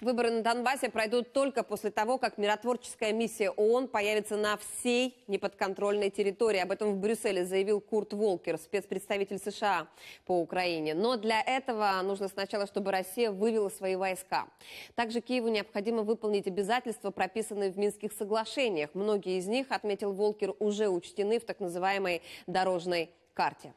Выборы на Донбассе пройдут только после того, как миротворческая миссия ООН появится на всей неподконтрольной территории. Об этом в Брюсселе заявил Курт Волкер, спецпредставитель США по Украине. Но для этого нужно сначала, чтобы Россия вывела свои войска. Также Киеву необходимо выполнить обязательства, прописанные в Минских соглашениях. Многие из них, отметил Волкер, уже учтены в так называемой дорожной карте.